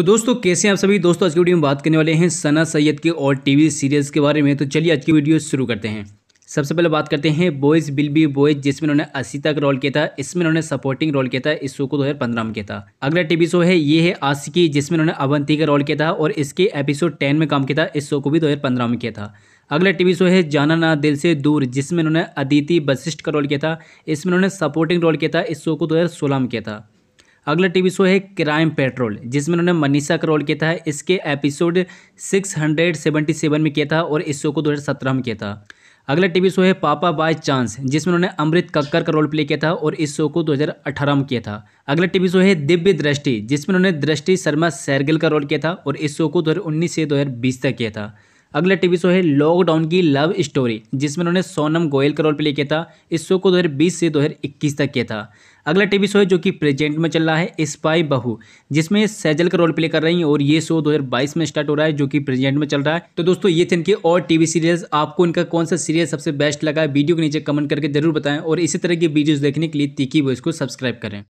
तो दोस्तों कैसे आप सभी दोस्तों आज की वीडियो में बात करने वाले हैं सना सैयद के और टीवी सीरियल्स के बारे में तो चलिए आज की वीडियो शुरू करते हैं सबसे पहले बात करते हैं बॉयज़ बिल बी बॉयज़ जिसमें उन्होंने असीता का रोल किया था इसमें उन्होंने सपोर्टिंग रोल किया था इस शो को दो में किया था अगला टीवी शो है ये है आशिकी जिसमें उन्होंने अवंती का रोल किया था और इसके एपिसोड टेन में काम किया था इस शो को भी दो में किया था अगला टीवी शो है जाना ना दिल से दूर जिसमें उन्होंने अदिति वशिष्ठ का रोल किया था इसमें उन्होंने सपोर्टिंग रोल किया था इस शो को दो में किया था अगला टीवी शो है क्राइम पेट्रोल जिसमें उन्होंने मनीषा का रोल किया था इसके एपिसोड 677 में किया था और इस शो को 2017 में किया था अगला टीवी शो है पापा बाय चांस जिसमें उन्होंने अमृत कक्कर का रोल प्ले किया था और इस शो को 2018 में किया था अगला टीवी शो है दिव्य दृष्टि जिसमें उन्होंने दृष्टि शर्मा सैरगिल का रोल किया था और इस शो को दो से दो तक किया था अगला टीवी शो है लॉकडाउन की लव स्टोरी जिसमें उन्होंने सोनम गोयल का रोल प्ले किया था इस शो को 2020 से 2021 तक किया था अगला टीवी शो है जो कि प्रेजेंट में चल रहा है स्पाई बहू जिसमें सैजल का रोल प्ले कर रही हैं और ये शो 2022 में स्टार्ट हो रहा है जो कि प्रेजेंट में चल रहा है तो दोस्तों ये थे इनके और टीवी सीरियल्स आपको इनका कौन सा सीरियल सबसे बेस्ट लगा है वीडियो के नीचे कमेंट करके जरूर बताएं और इसी तरह की वीडियोज़ देखने के लिए तीखी वो इसको सब्सक्राइब करें